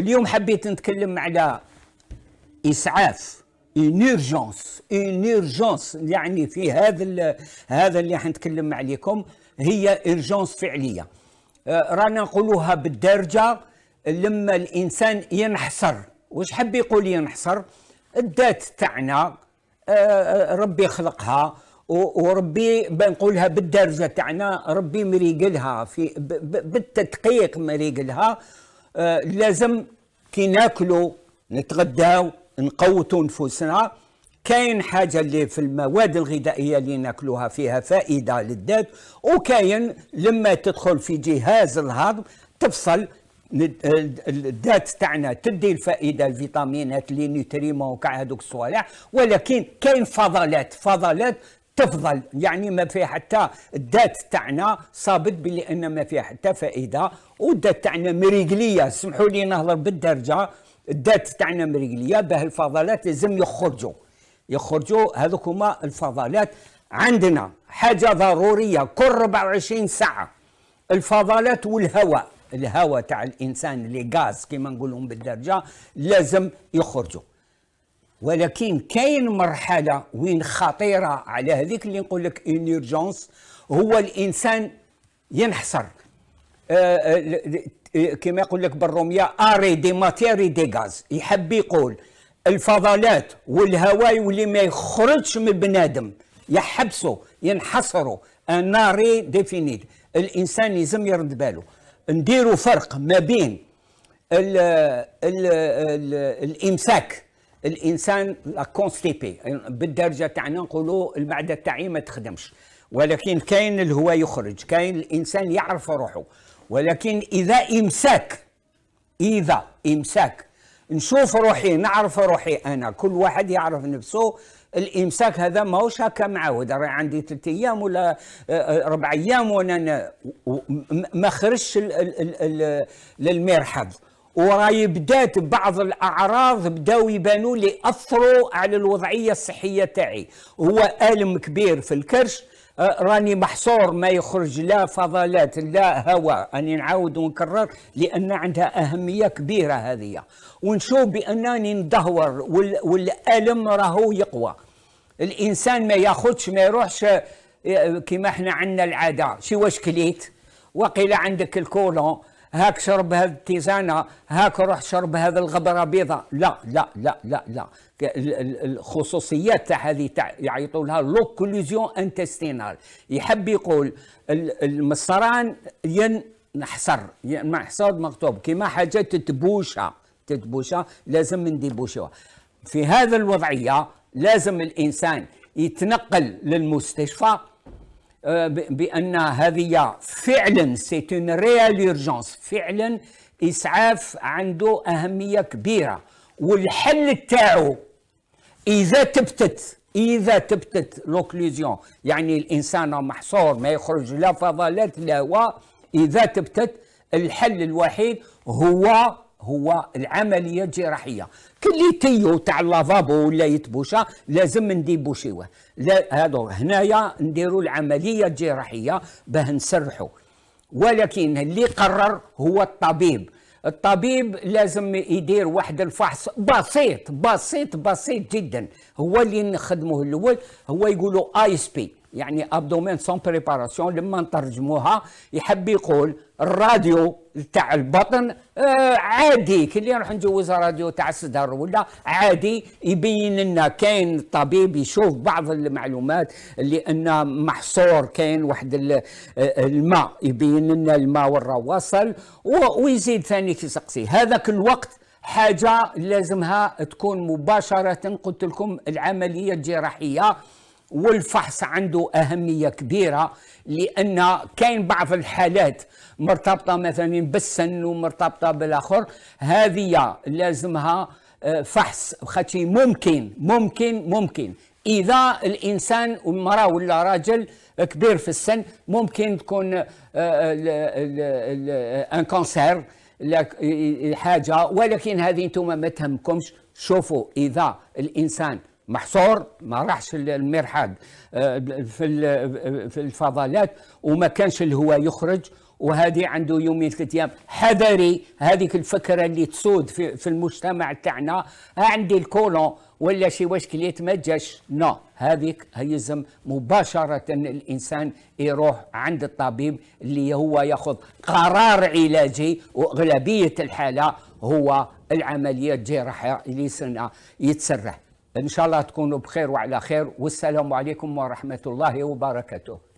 اليوم حبيت نتكلم على اسعاف اون اورجونس اون اورجونس يعني في هذا هذا اللي حنتكلم عليكم هي اورجونس فعليه آه، رانا نقولوها بالدارجه لما الانسان ينحصر واش حبي يقول ينحصر الذات تاعنا آه، آه، ربي خلقها وربي بنقولها بالدرجة تاعنا ربي مريقلها في بالتدقيق مريقلها آه، لازم كي ناكلوا نتغداو نقوتوا نفوسنا كاين حاجه اللي في المواد الغذائيه اللي ناكلوها فيها فائده للذات وكاين لما تدخل في جهاز الهضم تفصل الذات تاعنا تدي الفائده الفيتامينات اللي نيوتريمون وكاع هذوك الصوالح ولكن كاين فضلات فضلات تفضل يعني ما فيها حتى الدات تاعنا صابت بلي ان ما فيها حتى فائده والدات تاعنا مريقليه سمحوا لي نهضر بالدرجه الدات تاعنا مريقليه باه الفضلات لازم يخرجوا يخرجوا هذوك هما الفضلات عندنا حاجه ضروريه كل 24 ساعه الفضلات والهواء الهواء تاع الانسان لي غاز كيما نقولهم بالدرجه لازم يخرجوا ولكن كاين مرحله وين خطيره على هذيك اللي نقول لك اونيرجونس هو الانسان ينحصر آه، آه، آه، كما يقول لك بالروميه اري دي ماتيري دي غاز يحب يقول الفضلات والهواء واللي ما يخرجش من بنادم يحبسوا ينحصروا ناري ديفينيت الانسان لازم يرد باله نديروا فرق ما بين الـ الـ الـ الامساك الانسان كونستيبي بالدرجه تاعنا نقولوا المعده تاعي ما تخدمش ولكن كاين اللي هو يخرج كاين الانسان يعرف روحه ولكن اذا امساك اذا امساك نشوف روحي نعرف روحي انا كل واحد يعرف نفسه الامساك هذا ماهوش هكا معاود راه عندي ثلاث ايام ولا آه، آه، ربع ايام وانا ما خرجش للمرحاض وراي بدات بعض الاعراض بداو يبانوا لي اثروا على الوضعيه الصحيه تاعي هو الم كبير في الكرش آه، راني محصور ما يخرج لا فضلات لا هواء راني نعاود ونكرر لان عندها اهميه كبيره هذه ونشوف بانني ندهور والالم راهو يقوى الانسان ما ياخذش ما يروحش آه، كما احنا عندنا العاده شي واش كليت وقيل عندك الكولون هاك شرب هذه التيزانة هاك روح شرب هذا الغبرة بيضاء لا لا لا لا لا الخصوصيات تاع هذه تاع يعيطوا لها لوكوليزيون انتستينال يحب يقول المصران ينحصر محصاد مكتوب كيما حاجة تتبوشة تتبوشة لازم نديبوشوها في هذا الوضعية لازم الإنسان يتنقل للمستشفى آه، بان هذه فعلا سي اون ريال اورجونس فعلا اسعاف عنده اهميه كبيره والحل تاعو اذا تبتت اذا تبتت لوكليزيون يعني الانسان محصور ما يخرج لا فضلات لا هو اذا تبتت الحل الوحيد هو هو العمليه الجراحيه تيو تاع لافابو ولا يتبوشا لازم نديبوشيوه لا هادو هنايا نديروا العمليه الجراحيه باه نسرحوا ولكن اللي قرر هو الطبيب الطبيب لازم يدير واحد الفحص بسيط بسيط بسيط جدا هو اللي نخدموه الاول هو يقولوا اي سبي بي يعني ابدومين سون بريباراسيون لما نترجموها يحب يقول الراديو تاع البطن آه، عادي كي نروح نجوز راديو تاع الصدر ولا عادي يبين لنا كاين الطبيب يشوف بعض المعلومات اللي ان محصور كاين واحد آه، الماء يبين لنا الماء ورا وصل ويزيد ثاني يسقسي هذاك الوقت حاجه لازمها تكون مباشره قلت لكم العمليه الجراحيه والفحص عنده أهمية كبيرة لأن كاين بعض الحالات مرتبطة مثلا بالسن ومرتبطة بالآخر هذه لازمها آه، فحص خاطر ممكن ممكن ممكن اذا الانسان المرأة ولا راجل كبير في السن ممكن تكون ان آه، كونسير حاجه ولكن هذه انتم ما تهمكمش شوفوا اذا الانسان محصور ما راحش المرحاض آه، في في الفضلات وما كانش الهواء يخرج وهذه عنده يومين ثلاث ايام حذري هذيك الفكره اللي تسود في, في المجتمع تاعنا عندي الكولون ولا شي واش كليت ما جاش نو هذيك يلزم مباشره الانسان يروح عند الطبيب اللي هو ياخذ قرار علاجي واغلبيه الحاله هو العمليه الجراحيه اللي يتسرح إن شاء الله تكونوا بخير وعلى خير والسلام عليكم ورحمة الله وبركاته